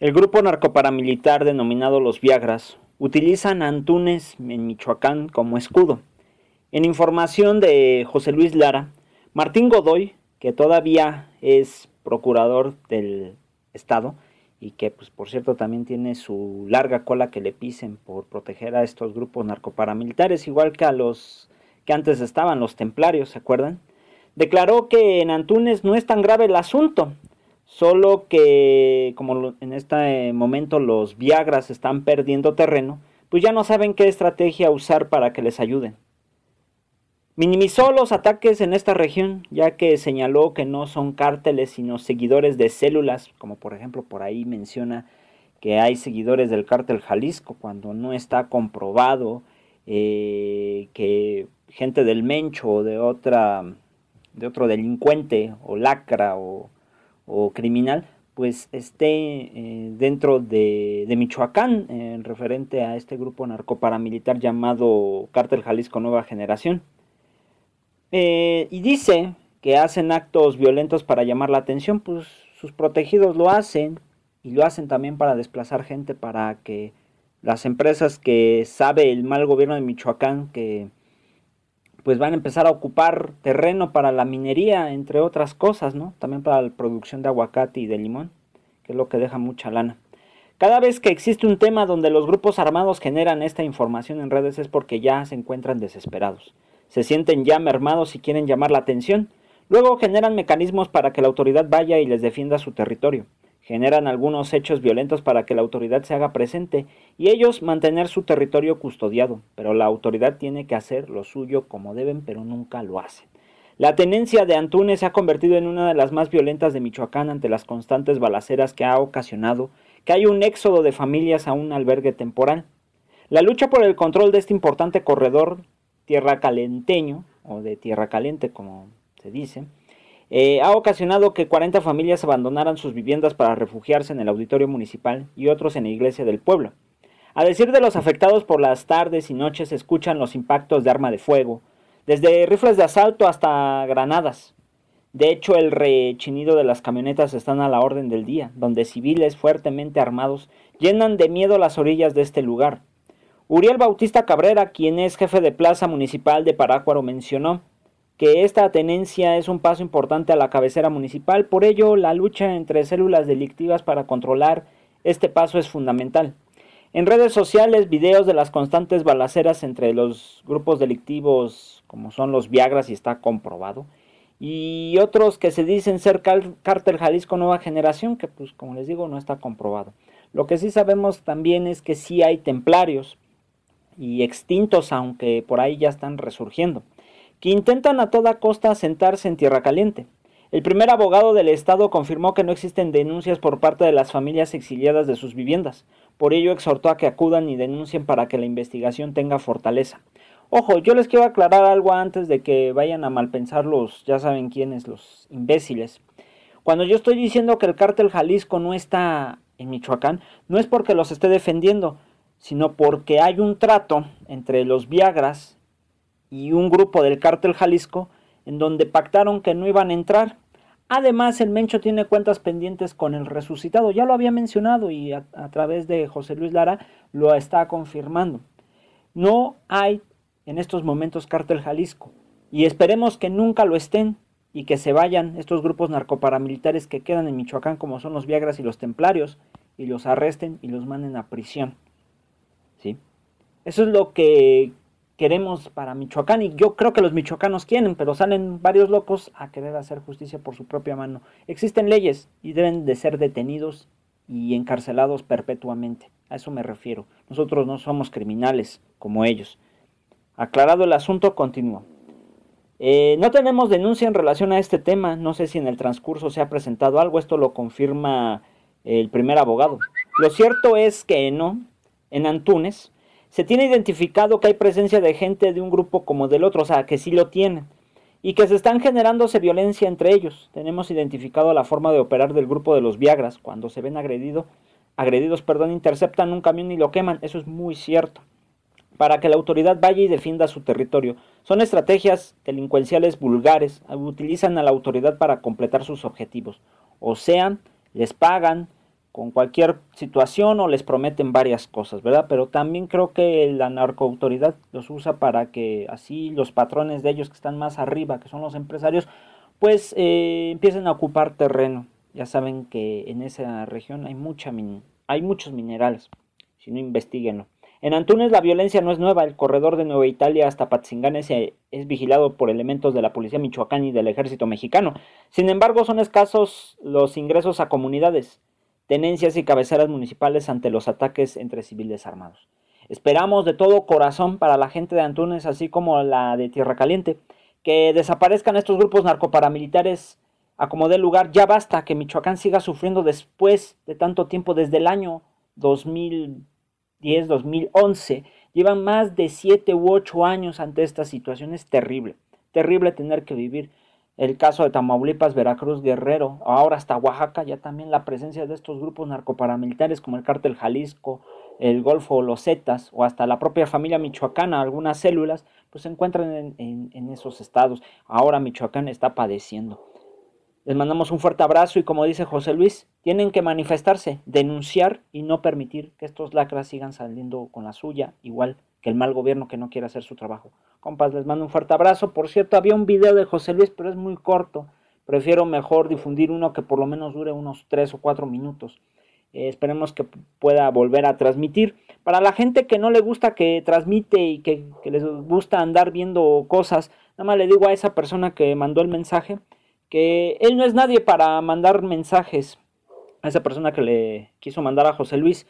El grupo narcoparamilitar denominado los Viagras utilizan a Antunes en Michoacán como escudo. En información de José Luis Lara, Martín Godoy, que todavía es procurador del Estado y que, pues, por cierto, también tiene su larga cola que le pisen por proteger a estos grupos narcoparamilitares, igual que a los que antes estaban, los templarios, ¿se acuerdan? Declaró que en Antunes no es tan grave el asunto, Solo que como en este eh, momento los Viagras están perdiendo terreno, pues ya no saben qué estrategia usar para que les ayuden. Minimizó los ataques en esta región, ya que señaló que no son cárteles sino seguidores de células, como por ejemplo por ahí menciona que hay seguidores del cártel Jalisco, cuando no está comprobado eh, que gente del Mencho o de, otra, de otro delincuente o lacra o o criminal pues esté eh, dentro de, Michoacán en eh, referente a este grupo narcoparamilitar llamado Cártel Jalisco Nueva Generación. Eh, y dice que hacen actos violentos para llamar la atención, pues sus protegidos lo hacen y lo hacen también para desplazar gente para que las empresas que sabe el mal gobierno de Michoacán que pues van a empezar a ocupar terreno para la minería, entre otras cosas, ¿no? También para la producción de aguacate y de limón, que es lo que deja mucha lana. Cada vez que existe un tema donde los grupos armados generan esta información en redes es porque ya se encuentran desesperados. Se sienten ya mermados y quieren llamar la atención. Luego generan mecanismos para que la autoridad vaya y les defienda su territorio generan algunos hechos violentos para que la autoridad se haga presente y ellos mantener su territorio custodiado, pero la autoridad tiene que hacer lo suyo como deben, pero nunca lo hacen. La tenencia de Antunes se ha convertido en una de las más violentas de Michoacán ante las constantes balaceras que ha ocasionado que hay un éxodo de familias a un albergue temporal. La lucha por el control de este importante corredor tierra calenteño, o de tierra caliente como se dice, eh, ha ocasionado que 40 familias abandonaran sus viviendas para refugiarse en el auditorio municipal y otros en la iglesia del pueblo. A decir de los afectados por las tardes y noches se escuchan los impactos de arma de fuego, desde rifles de asalto hasta granadas. De hecho, el rechinido de las camionetas están a la orden del día, donde civiles fuertemente armados llenan de miedo las orillas de este lugar. Uriel Bautista Cabrera, quien es jefe de Plaza Municipal de Parácuaro, mencionó, que esta tenencia es un paso importante a la cabecera municipal, por ello la lucha entre células delictivas para controlar este paso es fundamental. En redes sociales, videos de las constantes balaceras entre los grupos delictivos, como son los Viagras, y está comprobado, y otros que se dicen ser Cártel Jalisco Nueva Generación, que pues como les digo no está comprobado. Lo que sí sabemos también es que sí hay templarios y extintos, aunque por ahí ya están resurgiendo que intentan a toda costa asentarse en Tierra Caliente. El primer abogado del Estado confirmó que no existen denuncias por parte de las familias exiliadas de sus viviendas. Por ello exhortó a que acudan y denuncien para que la investigación tenga fortaleza. Ojo, yo les quiero aclarar algo antes de que vayan a malpensar los, ya saben quiénes, los imbéciles. Cuando yo estoy diciendo que el cártel Jalisco no está en Michoacán, no es porque los esté defendiendo, sino porque hay un trato entre los Viagras y un grupo del cártel Jalisco en donde pactaron que no iban a entrar. Además, el Mencho tiene cuentas pendientes con el resucitado, ya lo había mencionado y a, través de José Luis Lara lo está confirmando. No hay en estos momentos cártel Jalisco y esperemos que nunca lo estén y que se vayan estos grupos narcoparamilitares que quedan en Michoacán como son los Viagras y los Templarios y los arresten y los manden a prisión. ¿Sí? Eso es lo que queremos para Michoacán y yo creo que los michoacanos quieren, pero salen varios locos a querer hacer justicia por su propia mano. Existen leyes y deben de ser detenidos y encarcelados perpetuamente. A eso me refiero. Nosotros no somos criminales como ellos. Aclarado el asunto, continúo. Eh, no tenemos denuncia en relación a este tema. No sé si en el transcurso se ha presentado algo. Esto lo confirma el primer abogado. Lo cierto es que no. En Antunes, se tiene identificado que hay presencia de gente de un grupo como del otro, o sea, que sí lo tienen, y que se están generándose violencia entre ellos. Tenemos identificado la forma de operar del grupo de los Viagras, cuando se ven agredido, agredidos, perdón, interceptan un camión y lo queman, eso es muy cierto, para que la autoridad vaya y defienda su territorio. Son estrategias delincuenciales vulgares, utilizan a la autoridad para completar sus objetivos, o sea, les pagan, con cualquier situación o les prometen varias cosas, ¿verdad? Pero también creo que la narcoautoridad los usa para que así los patrones de ellos que están más arriba, que son los empresarios, pues eh, empiecen a ocupar terreno. Ya saben que en esa región hay, mucha hay muchos minerales, si no investiguenlo. En Antunes la violencia no es nueva, el corredor de Nueva Italia hasta Patzinganes es, es vigilado por elementos de la policía michoacán y del ejército mexicano. Sin embargo, son escasos los ingresos a comunidades tenencias y cabeceras municipales ante los ataques entre civiles armados. Esperamos de todo corazón para la gente de Antunes, así como la de Tierra Caliente, que desaparezcan estos grupos narcoparamilitares a como dé lugar. Ya basta que Michoacán siga sufriendo después de tanto tiempo, desde el año 2010-2011. Llevan más de 7 u 8 años ante esta situación. Es terrible, terrible tener que vivir el caso de Tamaulipas, Veracruz, Guerrero, ahora hasta Oaxaca, ya también la presencia de estos grupos narcoparamilitares como el Cártel Jalisco, el Golfo, los Zetas o hasta la propia familia michoacana, algunas células, pues se encuentran en, en esos estados. Ahora Michoacán está padeciendo. Les mandamos un fuerte abrazo y como dice José Luis, tienen que manifestarse, denunciar y no permitir que estos lacras sigan saliendo con la suya, igual que el mal gobierno que no quiere hacer su trabajo. Compas, les mando un fuerte abrazo. Por cierto, había un video de José Luis, pero es muy corto. Prefiero mejor difundir uno que por lo menos dure unos 3 o 4 minutos. Eh, esperemos que pueda volver a transmitir. Para la gente que no le gusta que transmite y que, que les gusta andar viendo cosas, nada más le digo a esa persona que mandó el mensaje que él no es nadie para mandar mensajes. A esa persona que le quiso mandar a José Luis.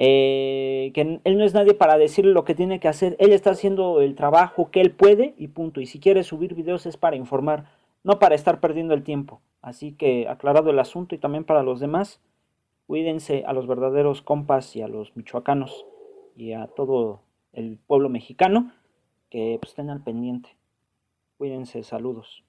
Eh, que él no es nadie para decirle lo que tiene que hacer, él está haciendo el trabajo que él puede y punto. Y si quiere subir videos es para informar, no para estar perdiendo el tiempo. Así que aclarado el asunto y también para los demás, cuídense a los verdaderos compas y a los michoacanos y a todo el pueblo mexicano que pues, estén al pendiente. Cuídense, saludos.